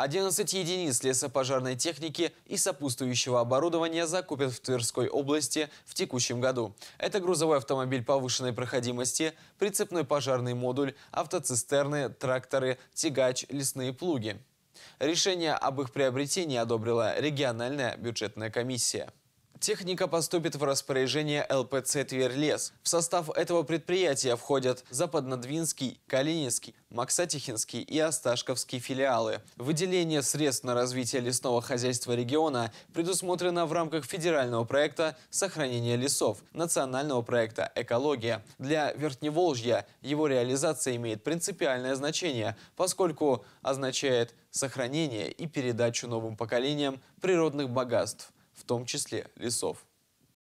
11 единиц лесопожарной техники и сопутствующего оборудования закупят в Тверской области в текущем году. Это грузовой автомобиль повышенной проходимости, прицепной пожарный модуль, автоцистерны, тракторы, тягач, лесные плуги. Решение об их приобретении одобрила региональная бюджетная комиссия. Техника поступит в распоряжение ЛПЦ «Тверлес». В состав этого предприятия входят Западнодвинский, Калининский, Максатихинский и Осташковский филиалы. Выделение средств на развитие лесного хозяйства региона предусмотрено в рамках федерального проекта «Сохранение лесов» национального проекта «Экология». Для Верхневолжья его реализация имеет принципиальное значение, поскольку означает сохранение и передачу новым поколениям природных богатств в том числе лесов.